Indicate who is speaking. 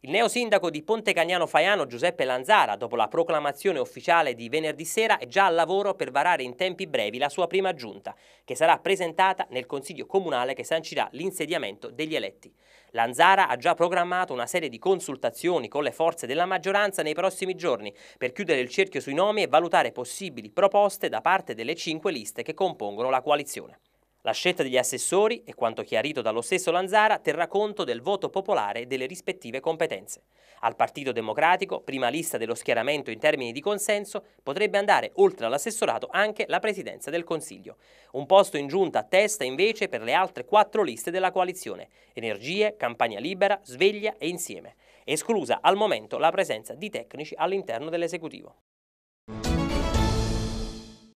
Speaker 1: Il neosindaco di Ponte Cagnano Faiano Giuseppe Lanzara, dopo la proclamazione ufficiale di venerdì sera, è già al lavoro per varare in tempi brevi la sua prima giunta, che sarà presentata nel Consiglio Comunale che sancirà l'insediamento degli eletti. Lanzara ha già programmato una serie di consultazioni con le forze della maggioranza nei prossimi giorni per chiudere il cerchio sui nomi e valutare possibili proposte da parte delle cinque liste che compongono la coalizione. La scelta degli assessori, e quanto chiarito dallo stesso Lanzara, terrà conto del voto popolare e delle rispettive competenze. Al Partito Democratico, prima lista dello schieramento in termini di consenso, potrebbe andare oltre all'assessorato anche la presidenza del Consiglio. Un posto in giunta a testa invece per le altre quattro liste della coalizione, Energie, Campagna Libera, Sveglia e Insieme, esclusa al momento la presenza di tecnici all'interno dell'esecutivo.